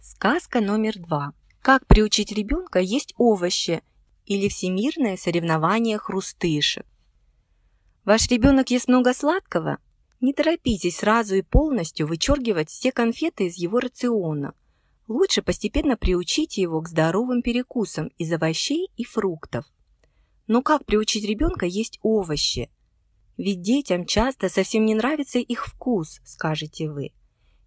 Сказка номер два. Как приучить ребенка есть овощи или всемирное соревнование хрустышек. Ваш ребенок ест много сладкого? Не торопитесь сразу и полностью вычергивать все конфеты из его рациона. Лучше постепенно приучите его к здоровым перекусам из овощей и фруктов. Но как приучить ребенка есть овощи? Ведь детям часто совсем не нравится их вкус, скажете вы.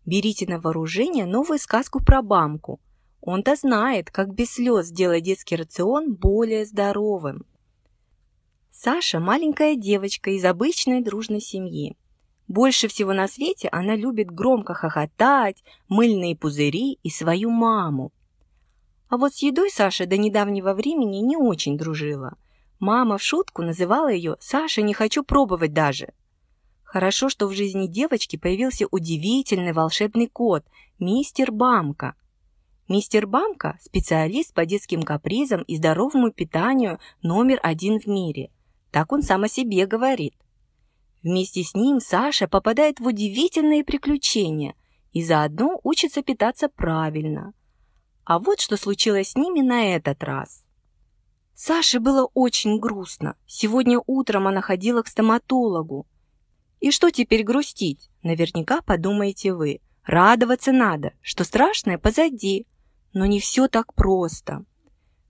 Берите на вооружение новую сказку про бамку. Он-то знает, как без слез сделать детский рацион более здоровым. Саша – маленькая девочка из обычной дружной семьи. Больше всего на свете она любит громко хохотать, мыльные пузыри и свою маму. А вот с едой Саша до недавнего времени не очень дружила – Мама в шутку называла ее «Саша, не хочу пробовать даже». Хорошо, что в жизни девочки появился удивительный волшебный кот – мистер Бамка. Мистер Бамка – специалист по детским капризам и здоровому питанию номер один в мире. Так он сам о себе говорит. Вместе с ним Саша попадает в удивительные приключения и заодно учится питаться правильно. А вот что случилось с ними на этот раз – Саше было очень грустно. Сегодня утром она ходила к стоматологу. И что теперь грустить? Наверняка подумаете вы. Радоваться надо, что страшное позади. Но не все так просто.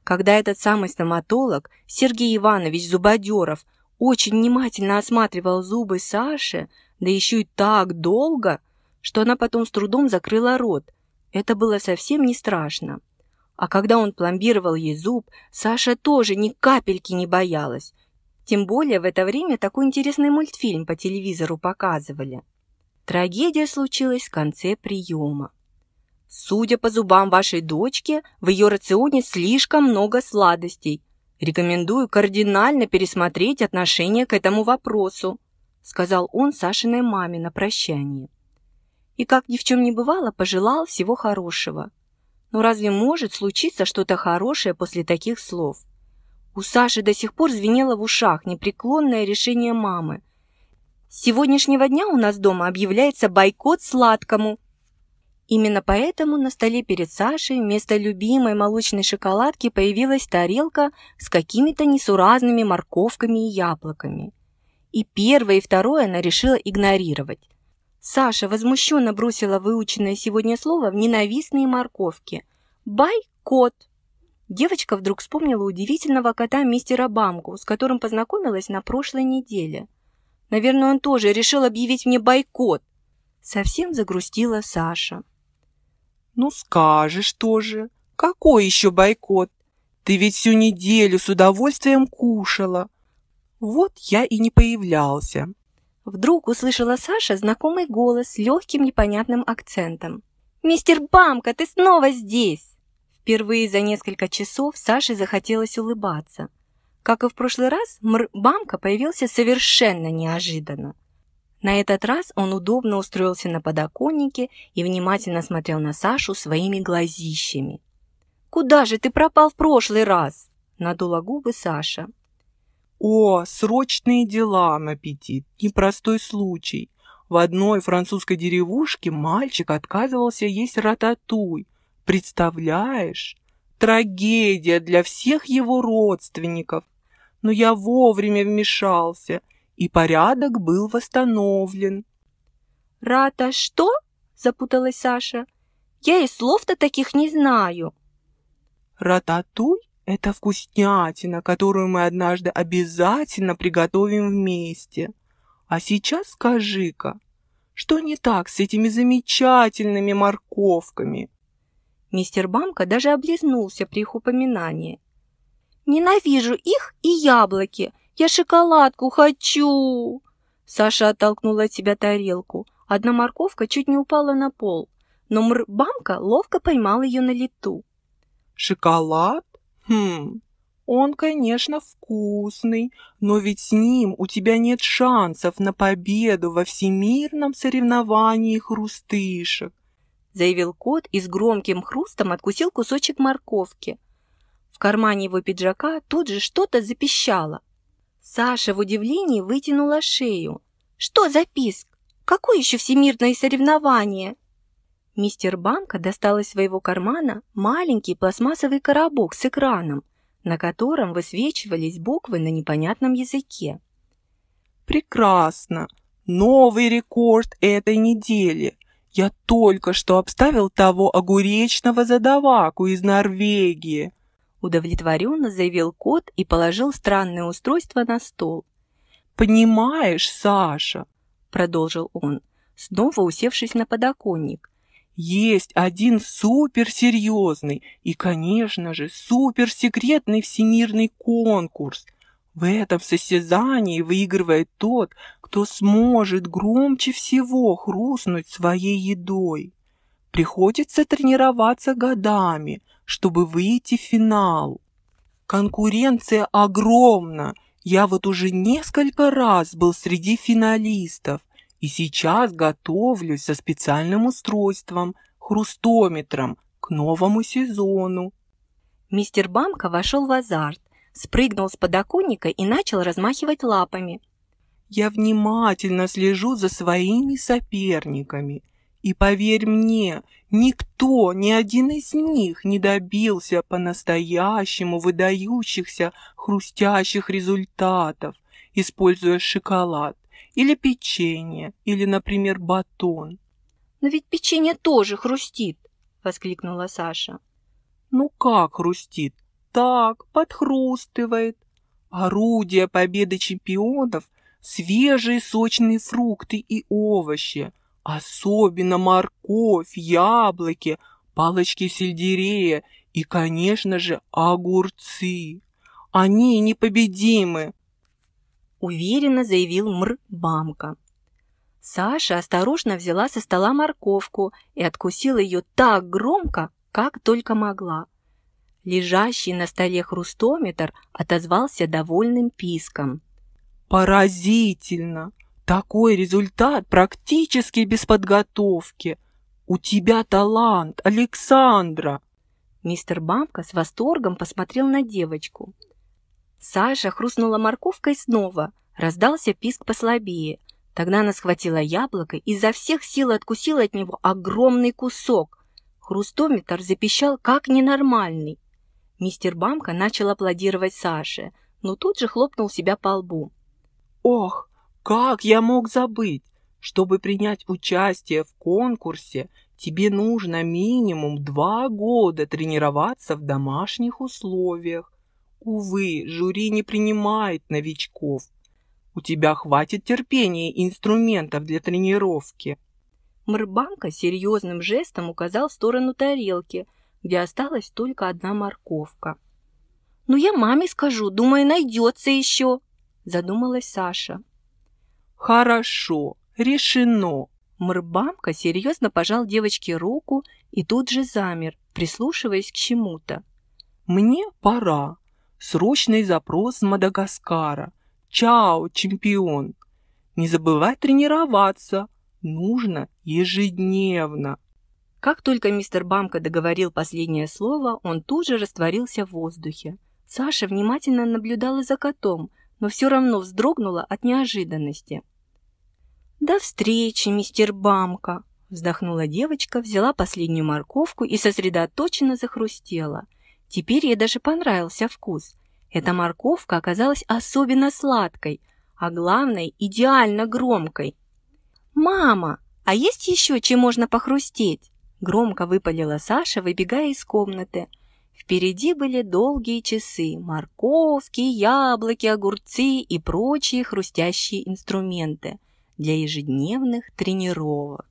Когда этот самый стоматолог, Сергей Иванович Зубодеров, очень внимательно осматривал зубы Саши, да еще и так долго, что она потом с трудом закрыла рот. Это было совсем не страшно. А когда он пломбировал ей зуб, Саша тоже ни капельки не боялась. Тем более в это время такой интересный мультфильм по телевизору показывали. Трагедия случилась в конце приема. «Судя по зубам вашей дочки, в ее рационе слишком много сладостей. Рекомендую кардинально пересмотреть отношение к этому вопросу», сказал он Сашиной маме на прощание. И как ни в чем не бывало, пожелал всего хорошего – но «Ну разве может случиться что-то хорошее после таких слов? У Саши до сих пор звенело в ушах непреклонное решение мамы. «С сегодняшнего дня у нас дома объявляется бойкот сладкому». Именно поэтому на столе перед Сашей вместо любимой молочной шоколадки появилась тарелка с какими-то несуразными морковками и яблоками. И первое, и второе она решила игнорировать. Саша возмущенно бросила выученное сегодня слово в ненавистные морковки. «Байкот!» Девочка вдруг вспомнила удивительного кота мистера Бамгу, с которым познакомилась на прошлой неделе. «Наверное, он тоже решил объявить мне бойкот!» Совсем загрустила Саша. «Ну скажешь тоже! Какой еще бойкот? Ты ведь всю неделю с удовольствием кушала!» «Вот я и не появлялся!» Вдруг услышала Саша знакомый голос с легким непонятным акцентом. «Мистер Бамка, ты снова здесь!» Впервые за несколько часов Саше захотелось улыбаться. Как и в прошлый раз, Мр Бамка появился совершенно неожиданно. На этот раз он удобно устроился на подоконнике и внимательно смотрел на Сашу своими глазищами. «Куда же ты пропал в прошлый раз?» – надула губы Саша. О, срочные дела на аппетит, непростой случай. В одной французской деревушке мальчик отказывался есть рататуй. Представляешь? Трагедия для всех его родственников. Но я вовремя вмешался, и порядок был восстановлен. «Рата что?» – запуталась Саша. «Я и слов-то таких не знаю». «Рататуй это вкуснятина, которую мы однажды обязательно приготовим вместе. А сейчас скажи-ка, что не так с этими замечательными морковками?» Мистер Бамка даже облизнулся при их упоминании. «Ненавижу их и яблоки! Я шоколадку хочу!» Саша оттолкнула от себя тарелку. Одна морковка чуть не упала на пол, но Мр. Бамка ловко поймал ее на лету. «Шоколад? Хм, он, конечно, вкусный, но ведь с ним у тебя нет шансов на победу во всемирном соревновании хрустышек», заявил кот и с громким хрустом откусил кусочек морковки. В кармане его пиджака тут же что-то запищало. Саша в удивлении вытянула шею. «Что за писк? Какое еще всемирное соревнование?» Мистер Бамка достал из своего кармана маленький пластмассовый коробок с экраном, на котором высвечивались буквы на непонятном языке. «Прекрасно! Новый рекорд этой недели! Я только что обставил того огуречного задаваку из Норвегии!» Удовлетворенно заявил кот и положил странное устройство на стол. «Понимаешь, Саша!» — продолжил он, снова усевшись на подоконник. Есть один суперсерьезный и, конечно же, суперсекретный всемирный конкурс. В этом состязании выигрывает тот, кто сможет громче всего хрустнуть своей едой. Приходится тренироваться годами, чтобы выйти в финал. Конкуренция огромна. Я вот уже несколько раз был среди финалистов. И сейчас готовлюсь со специальным устройством, хрустометром, к новому сезону. Мистер Бамка вошел в азарт, спрыгнул с подоконника и начал размахивать лапами. «Я внимательно слежу за своими соперниками. И поверь мне, никто, ни один из них не добился по-настоящему выдающихся хрустящих результатов, используя шоколад. Или печенье, или, например, батон. «Но ведь печенье тоже хрустит!» – воскликнула Саша. «Ну как хрустит? Так, подхрустывает. Орудие победы чемпионов – свежие сочные фрукты и овощи, особенно морковь, яблоки, палочки сельдерея и, конечно же, огурцы. Они непобедимы уверенно заявил Мр Бамка. Саша осторожно взяла со стола морковку и откусила ее так громко, как только могла. Лежащий на столе хрустометр отозвался довольным писком. «Поразительно! Такой результат практически без подготовки! У тебя талант, Александра!» Мистер Бамка с восторгом посмотрел на девочку – Саша хрустнула морковкой снова. Раздался писк послабее. Тогда она схватила яблоко и изо всех сил откусила от него огромный кусок. Хрустометр запищал как ненормальный. Мистер Бамка начал аплодировать Саше, но тут же хлопнул себя по лбу. «Ох, как я мог забыть! Чтобы принять участие в конкурсе, тебе нужно минимум два года тренироваться в домашних условиях. Увы, жюри не принимает новичков. У тебя хватит терпения и инструментов для тренировки. Мрбанка серьезным жестом указал в сторону тарелки, где осталась только одна морковка. «Ну, я маме скажу, думаю, найдется еще», – задумалась Саша. «Хорошо, решено». Мрбамка серьезно пожал девочке руку и тут же замер, прислушиваясь к чему-то. «Мне пора. Срочный запрос с Мадагаскара. Чао, чемпион! Не забывай тренироваться. Нужно ежедневно. Как только мистер Бамка договорил последнее слово, он тут же растворился в воздухе. Саша внимательно наблюдала за котом, но все равно вздрогнула от неожиданности. «До встречи, мистер Бамка!» Вздохнула девочка, взяла последнюю морковку и сосредоточенно захрустела – Теперь ей даже понравился вкус. Эта морковка оказалась особенно сладкой, а главное, идеально громкой. «Мама, а есть еще чем можно похрустеть?» Громко выпалила Саша, выбегая из комнаты. Впереди были долгие часы, морковки, яблоки, огурцы и прочие хрустящие инструменты для ежедневных тренировок.